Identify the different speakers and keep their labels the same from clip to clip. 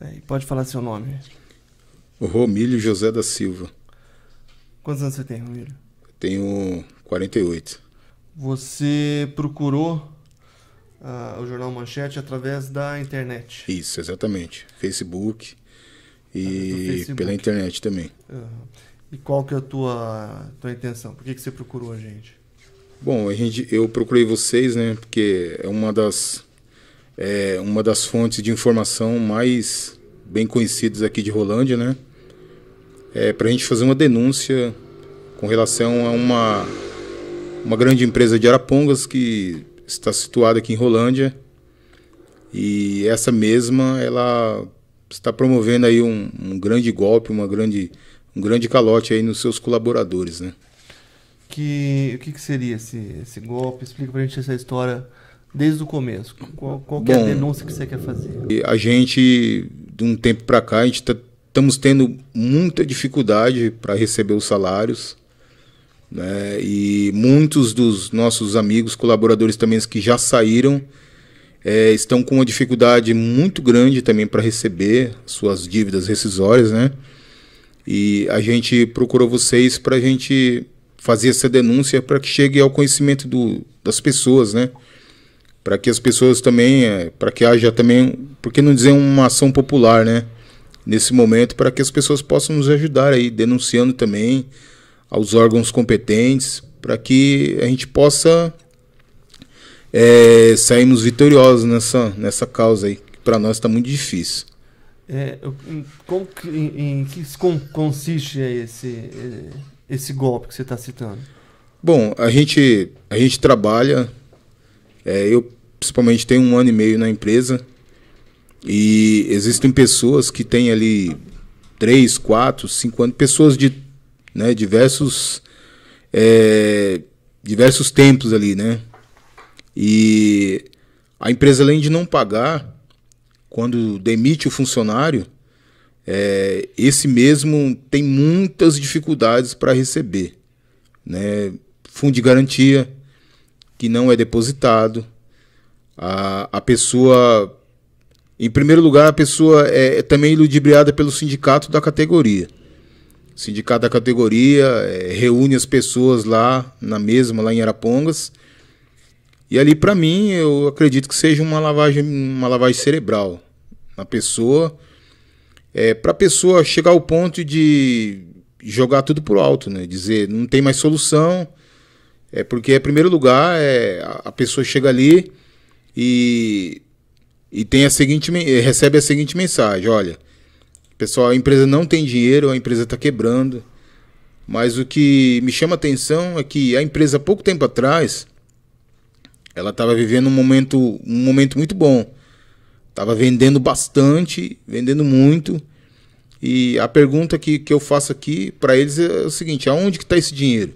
Speaker 1: É, pode falar seu nome.
Speaker 2: Romílio José da Silva.
Speaker 1: Quantos anos você tem, Romílio?
Speaker 2: Tenho 48.
Speaker 1: Você procurou ah, o Jornal Manchete através da internet?
Speaker 2: Isso, exatamente. Facebook e ah, Facebook. pela internet também.
Speaker 1: Uhum. E qual que é a tua, tua intenção? Por que, que você procurou a gente?
Speaker 2: Bom, a gente, eu procurei vocês, né? Porque é uma das é uma das fontes de informação mais bem conhecidas aqui de Rolândia, né? É, para a gente fazer uma denúncia com relação a uma, uma grande empresa de Arapongas que está situada aqui em Rolândia e essa mesma ela está promovendo aí um, um grande golpe, uma grande, um grande calote aí nos seus colaboradores, né?
Speaker 1: Que, o que, que seria esse, esse golpe? Explica para a gente essa história desde o começo? Qual, qual Bom, é a denúncia que você quer fazer?
Speaker 2: A gente, de um tempo para cá, a gente tá, estamos tendo muita dificuldade para receber os salários. Né? E muitos dos nossos amigos, colaboradores também que já saíram, é, estão com uma dificuldade muito grande também para receber suas dívidas rescisórias, né? E a gente procurou vocês para a gente fazer essa denúncia para que chegue ao conhecimento do, das pessoas, né? para que as pessoas também, é, para que haja também, por que não dizer uma ação popular, né? Nesse momento, para que as pessoas possam nos ajudar aí, denunciando também aos órgãos competentes, para que a gente possa é, sairmos vitoriosos nessa, nessa causa aí, que para nós está muito difícil.
Speaker 1: É, como que, em, em que consiste esse, é, esse golpe que você está citando?
Speaker 2: Bom, a gente, a gente trabalha, é, eu principalmente tem um ano e meio na empresa e existem pessoas que têm ali três, quatro, cinco anos, pessoas de né, diversos é, diversos tempos ali, né? E a empresa além de não pagar quando demite o funcionário, é, esse mesmo tem muitas dificuldades para receber, né? Fundo de garantia que não é depositado, a, a pessoa. Em primeiro lugar, a pessoa é, é também ludibriada pelo sindicato da categoria. O sindicato da categoria é, reúne as pessoas lá na mesma, lá em Arapongas. E ali, para mim, eu acredito que seja uma lavagem, uma lavagem cerebral na pessoa, é, para a pessoa chegar ao ponto de jogar tudo por alto, né? Dizer não tem mais solução, é porque, em primeiro lugar, é, a pessoa chega ali e, e tem a seguinte, eh, recebe a seguinte mensagem: olha, pessoal, a empresa não tem dinheiro, a empresa está quebrando. Mas o que me chama a atenção é que a empresa, pouco tempo atrás, ela estava vivendo um momento, um momento muito bom. Estava vendendo bastante, vendendo muito. E a pergunta que, que eu faço aqui para eles é o seguinte: aonde que está esse dinheiro?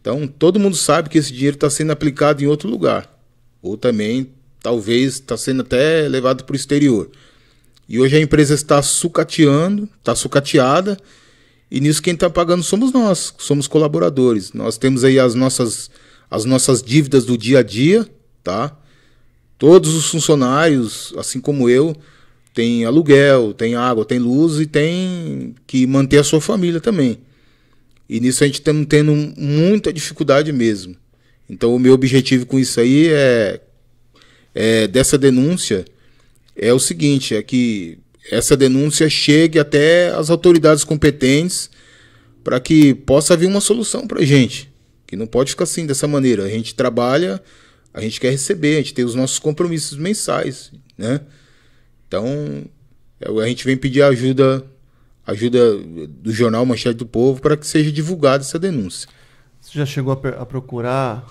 Speaker 2: Então, todo mundo sabe que esse dinheiro está sendo aplicado em outro lugar. Ou também talvez está sendo até levado para o exterior. E hoje a empresa está sucateando, está sucateada, e nisso quem está pagando somos nós, somos colaboradores. Nós temos aí as nossas, as nossas dívidas do dia a dia, tá? Todos os funcionários, assim como eu, tem aluguel, tem água, tem luz e tem que manter a sua família também. E nisso a gente está tendo muita dificuldade mesmo. Então o meu objetivo com isso aí é é, dessa denúncia é o seguinte: é que essa denúncia chegue até as autoridades competentes para que possa vir uma solução para a gente. Que não pode ficar assim dessa maneira. A gente trabalha, a gente quer receber, a gente tem os nossos compromissos mensais, né? Então é a gente vem pedir ajuda, ajuda do jornal Manchete do Povo para que seja divulgada essa denúncia.
Speaker 1: Você já chegou a, a procurar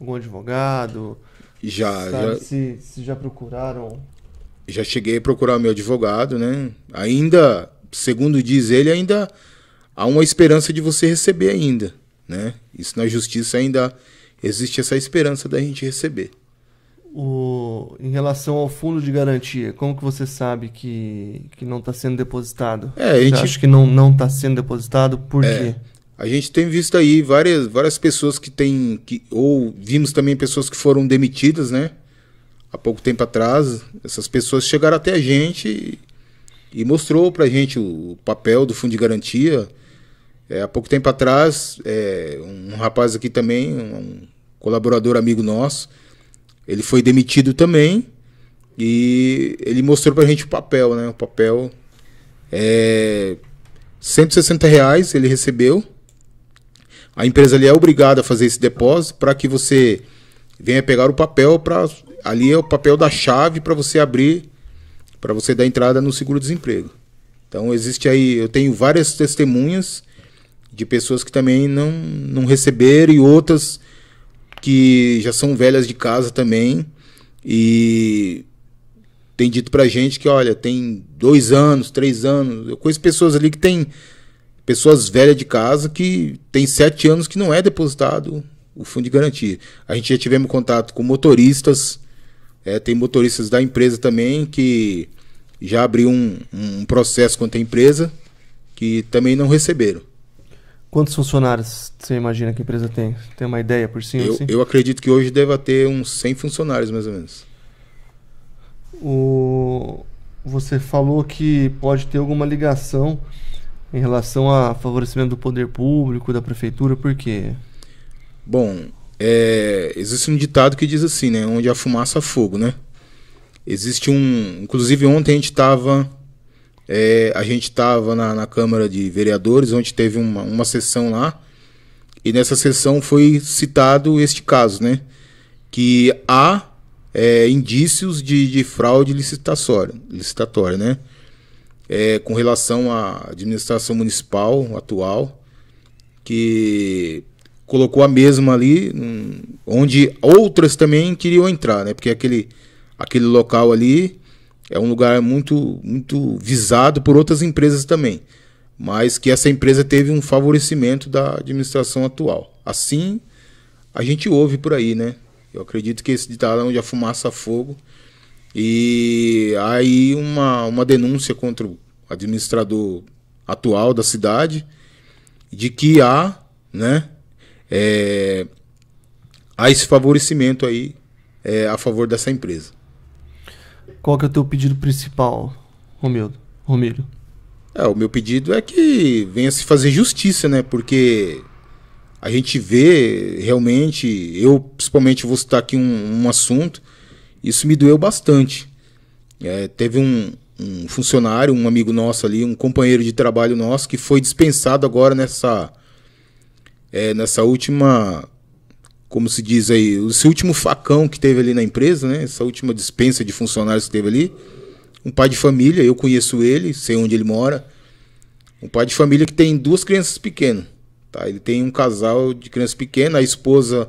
Speaker 1: algum advogado? Já, Sabe, já. Se, se já procuraram.
Speaker 2: Já cheguei a procurar meu advogado, né? Ainda, segundo diz ele, ainda há uma esperança de você receber ainda, né? Isso na justiça ainda existe essa esperança da gente receber.
Speaker 1: O, em relação ao fundo de garantia, como que você sabe que, que
Speaker 2: não está sendo depositado? É, a gente... acha que não
Speaker 1: não está sendo depositado por é, quê?
Speaker 2: a gente tem visto aí várias, várias pessoas que têm. Que, ou vimos também pessoas que foram demitidas, né? Há pouco tempo atrás. Essas pessoas chegaram até a gente e, e mostrou pra gente o, o, papel do fundo de garantia. É, há pouco tempo atrás, é, um rapaz aqui também, um colaborador amigo nosso, ele foi demitido também e ele mostrou pra gente o papel, né? O papel é 160 reais ele recebeu a empresa ali é obrigada a fazer esse depósito para que você venha pegar o papel para ali é o papel da chave para você abrir para você dar entrada no seguro-desemprego. Então existe aí, eu tenho várias testemunhas de pessoas que também não não receberam e outras que já são velhas de casa também e tem dito pra gente que olha tem dois anos, três anos, eu conheço pessoas ali que tem pessoas velhas de casa que tem sete anos que não é depositado o fundo de garantia. A gente já tivemos contato com motoristas, é, tem motoristas da empresa também que já abriu um, um processo contra a empresa que também não receberam.
Speaker 1: Quantos funcionários você imagina que a empresa tem? Tem uma ideia por cima? Eu, assim?
Speaker 2: eu acredito que hoje deva ter uns 100 funcionários, mais ou menos.
Speaker 1: O... Você falou que pode ter alguma ligação em relação a favorecimento do poder público, da prefeitura, por quê?
Speaker 2: Bom, é, existe um ditado que diz assim, né? Onde há fumaça, há fogo, né? Existe um... Inclusive ontem a gente estava... É, a gente estava na, na, Câmara de Vereadores, onde teve uma, uma sessão lá, e nessa sessão foi citado este caso, né? Que há é, indícios de, de fraude licitatória, licitatória, né? é, com relação à administração municipal atual, que colocou a mesma ali, onde outras também queriam entrar, né? Porque aquele, aquele local ali é um lugar muito, muito visado por outras empresas também, mas que essa empresa teve um favorecimento da administração atual. Assim, a gente ouve por aí, né? Eu acredito que esse ditado é onde a fumaça a fogo e aí uma, uma denúncia contra o administrador atual da cidade de que há, né, é, há esse favorecimento aí é, a favor dessa empresa.
Speaker 1: Qual que é o teu pedido principal, Romildo? Romildo?
Speaker 2: É, o meu pedido é que venha se fazer justiça, né? Porque a gente vê realmente, eu principalmente vou citar aqui um, um assunto isso me doeu bastante. É, teve um, um, funcionário, um amigo nosso ali, um companheiro de trabalho nosso, que foi dispensado agora nessa, é, nessa última, como se diz aí, esse último facão que teve ali na empresa, né? Essa última dispensa de funcionários que teve ali. Um pai de família, eu conheço ele, sei onde ele mora. Um pai de família que tem duas crianças pequenas. Tá? Ele tem um casal de crianças pequenas, a esposa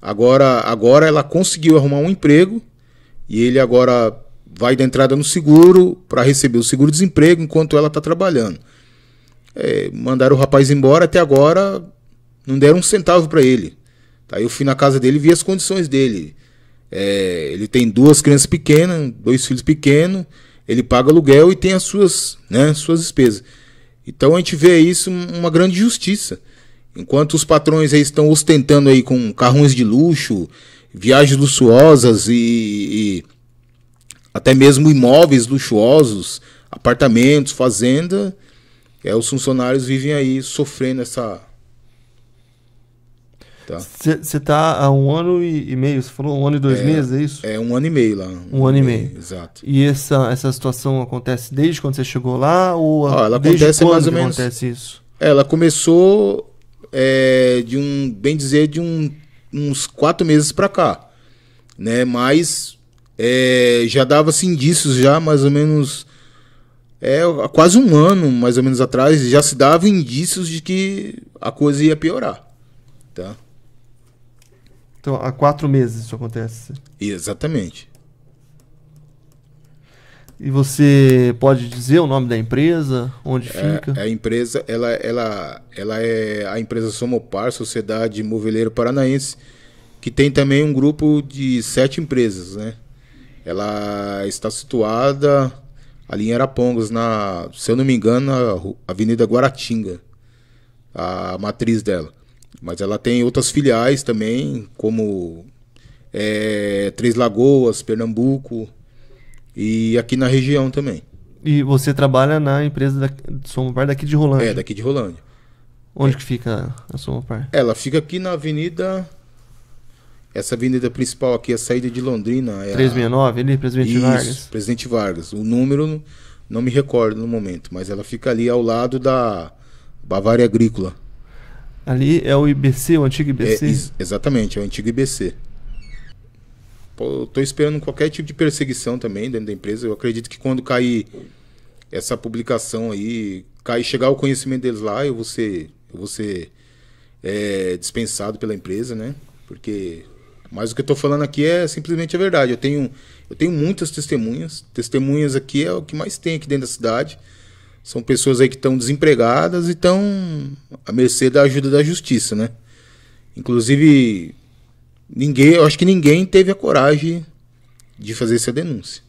Speaker 2: Agora, agora ela conseguiu arrumar um emprego e ele agora vai da entrada no seguro para receber o seguro-desemprego enquanto ela está trabalhando. É, mandaram o rapaz embora, até agora não deram um centavo para ele. Tá, eu fui na casa dele e vi as condições dele. É, ele tem duas crianças pequenas, dois filhos pequenos, ele paga aluguel e tem as suas, né, suas despesas. Então a gente vê isso uma grande justiça. Enquanto os patrões aí estão ostentando aí com carrões de luxo, viagens luxuosas e, e até mesmo imóveis luxuosos, apartamentos, fazenda, é, os funcionários vivem aí sofrendo essa. Você
Speaker 1: tá. está há um ano e, meio, você falou um ano e dois é, meses,
Speaker 2: é isso? É um ano e meio lá. Um, um ano e meio. meio. Exato.
Speaker 1: E essa, essa situação acontece desde quando você chegou lá? Ou ah, ela desde acontece quando mais ou menos. acontece isso?
Speaker 2: Ela começou é, de um, bem dizer, de um, uns quatro meses para cá, né? Mas é, já dava-se assim, indícios já, mais ou menos, é, há quase um ano, mais ou menos atrás, já se dava indícios de que a coisa ia piorar, tá?
Speaker 1: Então, há quatro meses isso acontece.
Speaker 2: Exatamente.
Speaker 1: E você pode dizer o nome da empresa, onde é, fica?
Speaker 2: a empresa, ela, ela, ela é a empresa Somopar, Sociedade Moveleiro Paranaense, que tem também um grupo de sete empresas, né? Ela está situada ali em Arapongas, na, se eu não me engano, na Avenida Guaratinga, a matriz dela. Mas ela tem outras filiais também, como é, Três Lagoas, Pernambuco, e aqui na região também.
Speaker 1: E você trabalha na empresa da Somopar daqui de Rolândia? É, daqui
Speaker 2: de Rolândia. Onde é. que fica a Somopar? Ela fica aqui na avenida... Essa avenida principal aqui, a saída de Londrina. É 369 a... ali, Presidente Isso, Vargas? Presidente Vargas. O número não me recordo no momento, mas ela fica ali ao lado da Bavária Agrícola.
Speaker 1: Ali é o IBC, o antigo IBC?
Speaker 2: É, exatamente, é o antigo IBC estou tô esperando qualquer tipo de perseguição também dentro da empresa. Eu acredito que quando cair essa publicação aí, cair, chegar o conhecimento deles lá, eu vou ser, eu vou ser é, dispensado pela empresa, né? Porque. Mas o que eu estou falando aqui é simplesmente a verdade. Eu tenho, eu tenho muitas testemunhas. Testemunhas aqui é o que mais tem aqui dentro da cidade. São pessoas aí que estão desempregadas e estão à mercê da ajuda da justiça, né? Inclusive, Ninguém, eu acho que ninguém teve a coragem de fazer essa denúncia.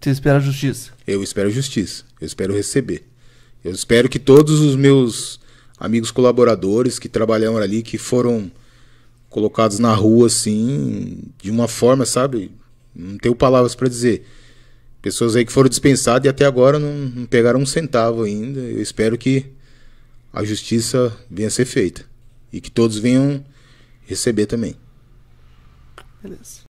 Speaker 2: Você espera a justiça? Eu espero a justiça. Eu espero receber. Eu espero que todos os meus amigos colaboradores que trabalharam ali, que foram colocados na rua assim, de uma forma, sabe? Não tenho palavras para dizer. Pessoas aí que foram dispensadas e até agora não, não, pegaram um centavo ainda. Eu espero que a justiça venha a ser feita e que todos venham receber também. Beleza.